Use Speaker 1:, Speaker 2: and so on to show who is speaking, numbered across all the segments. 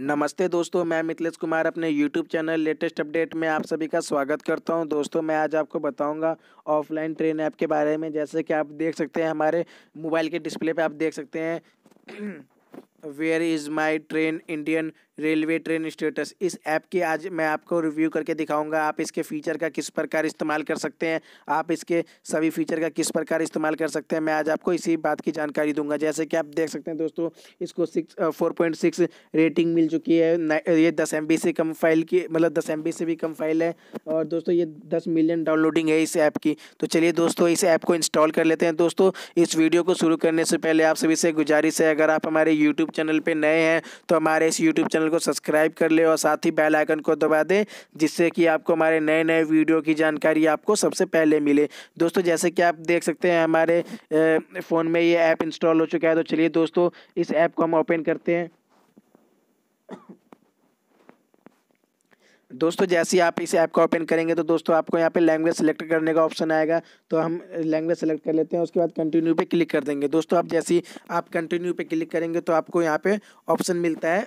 Speaker 1: नमस्ते दोस्तों मैं मिथिलेश कुमार अपने यूट्यूब चैनल लेटेस्ट अपडेट में आप सभी का स्वागत करता हूं दोस्तों मैं आज आपको बताऊंगा ऑफलाइन ट्रेन ऐप के बारे में जैसे कि आप देख सकते हैं हमारे मोबाइल के डिस्प्ले पे आप देख सकते हैं where is my train Indian railway train status इस ऐप की आज मैं आपको रिव्यू करके दिखाऊंगा आप इसके फीचर का किस प्रकार इस्तेमाल कर सकते हैं आप इसके सभी फीचर का किस प्रकार इस्तेमाल कर सकते हैं मैं आज आपको इसी बात की जानकारी दूंगा जैसे कि आप देख सकते हैं दोस्तों इसको six four point six rating मिल चुकी है ये दस एम से कम फाइल की मतलब दस एम से भी कम फाइल है और दोस्तों ये दस मिलियन डाउनलोडिंग है इस ऐप की तो चलिए दोस्तों इस ऐप को इंस्टॉल कर लेते हैं दोस्तों इस वीडियो को शुरू करने से पहले आप सभी से गुजारिश है अगर आप हमारे यूट्यूब चैनल पर नए हैं तो हमारे इस यूट्यूब चैनल चैनल को सब्सक्राइब कर ले और साथ ही बेल आइकन को दबा दें जिससे कि आपको हमारे नए नए वीडियो की जानकारी आपको सबसे पहले मिले दोस्तों जैसे कि आप देख सकते हैं हमारे फ़ोन में ये ऐप इंस्टॉल हो चुका है तो चलिए दोस्तों इस ऐप को हम ओपन करते हैं दोस्तों जैसे ही आप इस ऐप को ओपन करेंगे तो दोस्तों आपको यहाँ पे लैंग्वेज सेलेक्ट करने का ऑप्शन आएगा तो हम लैंग्वेज सेलेक्ट कर लेते हैं उसके बाद कंटिन्यू पे क्लिक कर देंगे दोस्तों आप जैसे ही आप कंटिन्यू पे क्लिक करेंगे तो आपको यहाँ पे ऑप्शन मिलता है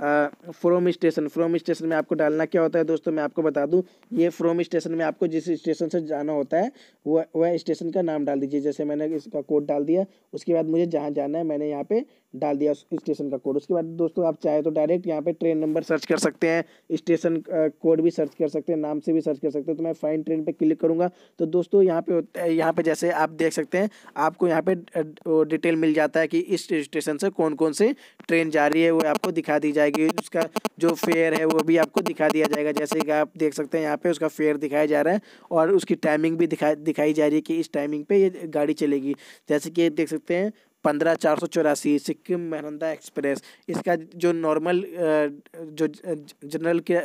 Speaker 1: फ्रोम स्टेशन फ्रोम स्टेशन में आपको डालना क्या होता है दोस्तों मैं आपको बता दूं ये फ्रोम स्टेशन में आपको जिस स्टेशन से जाना होता है वह वह स्टेशन का नाम डाल दीजिए जैसे मैंने इसका कोड डाल दिया उसके बाद मुझे जहाँ जाना है मैंने यहाँ पे डाल दिया स्टेशन का कोड उसके बाद दोस्तों आप चाहे तो डायरेक्ट यहाँ पर ट्रेन नंबर सर्च कर सकते हैं स्टेशन कोड भी सर्च कर सकते हैं नाम से भी सर्च कर सकते हैं तो मैं फाइन ट्रेन पर क्लिक करूँगा तो दोस्तों यहाँ पे यहाँ पर जैसे आप देख सकते हैं आपको यहाँ पे डिटेल मिल जाता है कि इस स्टेशन से कौन कौन से ट्रेन जा रही है वो आपको दिखा दी जाए जाएगी उसका जो फेयर है वो भी आपको दिखा दिया जाएगा जैसे कि आप देख सकते हैं यहाँ पे उसका फेयर दिखाया जा रहा है और उसकी टाइमिंग भी दिखा दिखाई जा रही है कि इस टाइमिंग पे ये गाड़ी चलेगी जैसे कि देख सकते हैं पंद्रह चार सौ चौरासी सिक्किम महानंदा एक्सप्रेस इसका जो नॉर्मल जो जनरल के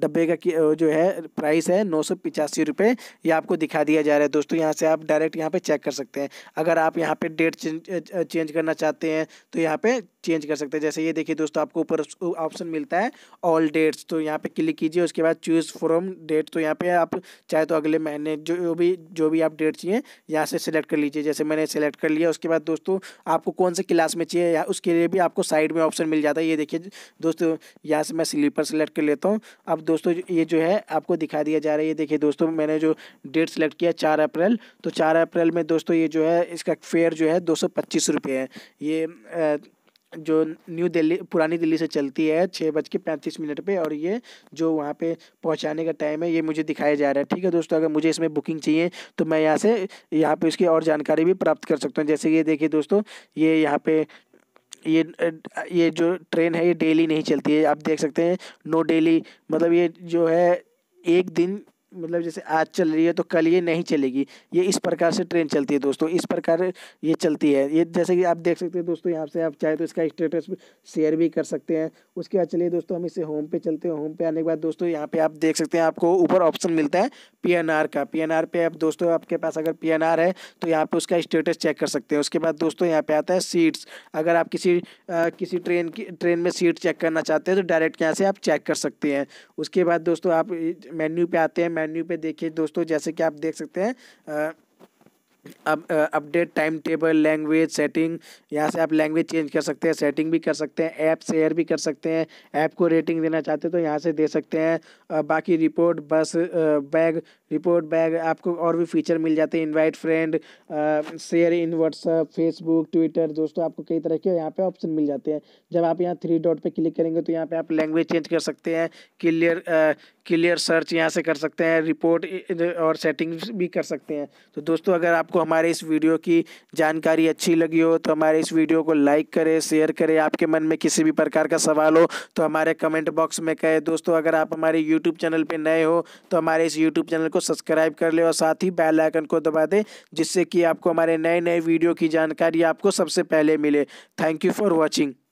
Speaker 1: डब्बे का जो है प्राइस है नौ सौ पिचासी रुपये ये आपको दिखा दिया जा रहा है दोस्तों यहाँ से आप डायरेक्ट यहाँ पे चेक कर सकते हैं अगर आप यहाँ पे डेट चेंज करना चाहते हैं तो यहाँ पे चेंज कर सकते हैं जैसे ये देखिए दोस्तों आपको ऊपर ऑप्शन मिलता है ऑल डेट्स तो यहाँ पे क्लिक कीजिए उसके बाद चूज़ फ्रॉम डेट तो यहाँ पे आप चाहे तो अगले महीने जो भी जो भी आप डेट चाहिए यहाँ से सिलेक्ट कर लीजिए जैसे मैंने सेलेक्ट कर लिया उसके बाद दोस्तों आपको कौन से क्लास में चाहिए या उसके लिए भी आपको साइड में ऑप्शन मिल जाता है ये देखिए दोस्तों यहाँ से मैं स्लीपर सेलेक्ट कर लेता हूँ अब दोस्तों ये जो है आपको दिखा दिया जा रहा है ये देखिए दोस्तों मैंने जो डेट सेलेक्ट किया चार अप्रैल तो चार अप्रैल में दोस्तों ये जो है इसका फेयर जो है दो सौ है ये जो न्यू दिल्ली पुरानी दिल्ली से चलती है छः बज के पैंतीस मिनट पे और ये जो वहाँ पे पहुँचाने का टाइम है ये मुझे दिखाया जा रहा है ठीक है दोस्तों अगर मुझे इसमें बुकिंग चाहिए तो मैं यहाँ से यहाँ पे इसकी और जानकारी भी प्राप्त कर सकता हूँ जैसे ये देखिए दोस्तों ये यहाँ पे ये ये जो ट्रेन है ये डेली नहीं चलती है आप देख सकते हैं नो डेली मतलब ये जो है एक दिन मतलब जैसे आज चल रही है तो कल ये नहीं चलेगी ये इस प्रकार से ट्रेन चलती है दोस्तों इस प्रकार ये चलती है ये जैसे कि आप देख सकते हैं दोस्तों यहाँ से आप चाहे तो इसका स्टेटस शेयर भी कर सकते हैं उसके बाद चलिए दोस्तों हम इसे होम पे चलते हैं होम पे आने के बाद दोस्तों यहाँ पे आप देख सकते हैं आपको ऊपर ऑप्शन मिलता है पी का पीएनआर पे आप दोस्तों आपके पास अगर पी है तो यहाँ पर उसका स्टेटस चेक कर सकते हैं उसके बाद दोस्तों यहाँ पर आता है सीट्स अगर आप किसी किसी ट्रेन की ट्रेन में सीट चेक करना चाहते हैं तो डायरेक्ट यहाँ से आप चेक कर सकते हैं उसके बाद दोस्तों आप मेन्यू पर आते हैं मेन्यू पे देखिए दोस्तों जैसे कि आप देख सकते हैं अब update time table language setting यहाँ से आप लैंग्वेज चेंज कर सकते हैं सेटिंग भी कर सकते हैं ऐप शेयर भी कर सकते हैं ऐप को रेटिंग देना चाहते हैं तो यहाँ से दे सकते हैं बाकी रिपोर्ट बस बैग रिपोर्ट बैग आपको और भी फीचर मिल जाते हैं invite friend share in WhatsApp Facebook Twitter दोस्तों आपको कई तरह के यहाँ पर ऑप्शन मिल जाते हैं जब आप यहाँ थ्री डॉट पर क्लिक करेंगे तो यहाँ पर आप लैंग्वेज चेंज कर सकते हैं क्लियर क्लियर सर्च यहाँ से कर सकते हैं रिपोर्ट और सेटिंग्स भी कर सकते हैं तो दोस्तों अगर आपको आपको हमारे इस वीडियो की जानकारी अच्छी लगी हो तो हमारे इस वीडियो को लाइक करें शेयर करें आपके मन में किसी भी प्रकार का सवाल हो तो हमारे कमेंट बॉक्स में कहें दोस्तों अगर आप हमारे यूट्यूब चैनल पर नए हो तो हमारे इस यूट्यूब चैनल को सब्सक्राइब कर ले और साथ ही बैलाइकन आइकन को दबा दें जिससे कि आपको हमारे नए नए वीडियो की जानकारी आपको सबसे पहले मिले थैंक यू फॉर वॉचिंग